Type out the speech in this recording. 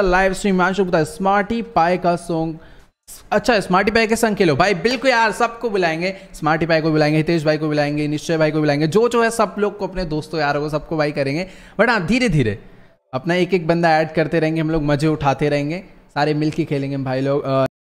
live stream आंशु बुता smarty पाए का सॉन्ग अच्छा स्मार्टी पाई के संग खेलो भाई बिल्कुल यार सबको बुलाएंगे स्मार्टी पाई को बुलाएंगे हितेश भाई को बुलाएंगे निश्चय भाई को बुलाएंगे जो जो है सब लोग को अपने दोस्तों यारों को सबको भाई करेंगे बट हाँ धीरे धीरे अपना एक एक बंदा ऐड करते रहेंगे हम लोग मज़े उठाते रहेंगे सारे मिल के खेलेंगे भाई लोग